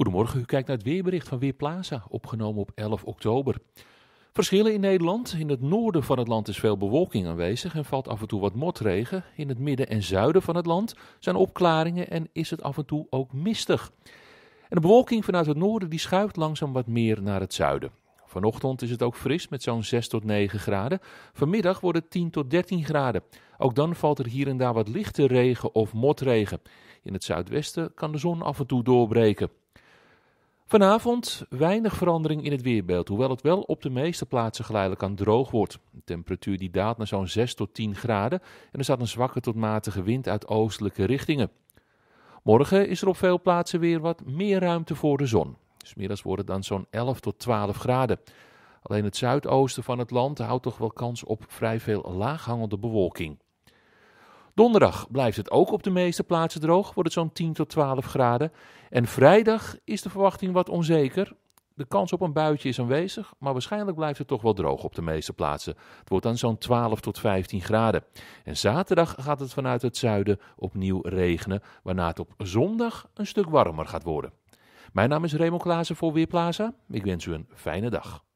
Goedemorgen, u kijkt naar het weerbericht van Weerplaza, opgenomen op 11 oktober. Verschillen in Nederland. In het noorden van het land is veel bewolking aanwezig en valt af en toe wat motregen. In het midden en zuiden van het land zijn opklaringen en is het af en toe ook mistig. En de bewolking vanuit het noorden die schuift langzaam wat meer naar het zuiden. Vanochtend is het ook fris met zo'n 6 tot 9 graden. Vanmiddag wordt het 10 tot 13 graden. Ook dan valt er hier en daar wat lichte regen of motregen. In het zuidwesten kan de zon af en toe doorbreken. Vanavond weinig verandering in het weerbeeld, hoewel het wel op de meeste plaatsen geleidelijk aan droog wordt. De temperatuur die daalt naar zo'n 6 tot 10 graden en er staat een zwakke tot matige wind uit oostelijke richtingen. Morgen is er op veel plaatsen weer wat meer ruimte voor de zon. middags wordt het dan zo'n 11 tot 12 graden. Alleen het zuidoosten van het land houdt toch wel kans op vrij veel laaghangende bewolking. Donderdag blijft het ook op de meeste plaatsen droog, wordt het zo'n 10 tot 12 graden. En vrijdag is de verwachting wat onzeker. De kans op een buitje is aanwezig, maar waarschijnlijk blijft het toch wel droog op de meeste plaatsen. Het wordt dan zo'n 12 tot 15 graden. En zaterdag gaat het vanuit het zuiden opnieuw regenen, waarna het op zondag een stuk warmer gaat worden. Mijn naam is Remo Klaassen voor Weerplaza. Ik wens u een fijne dag.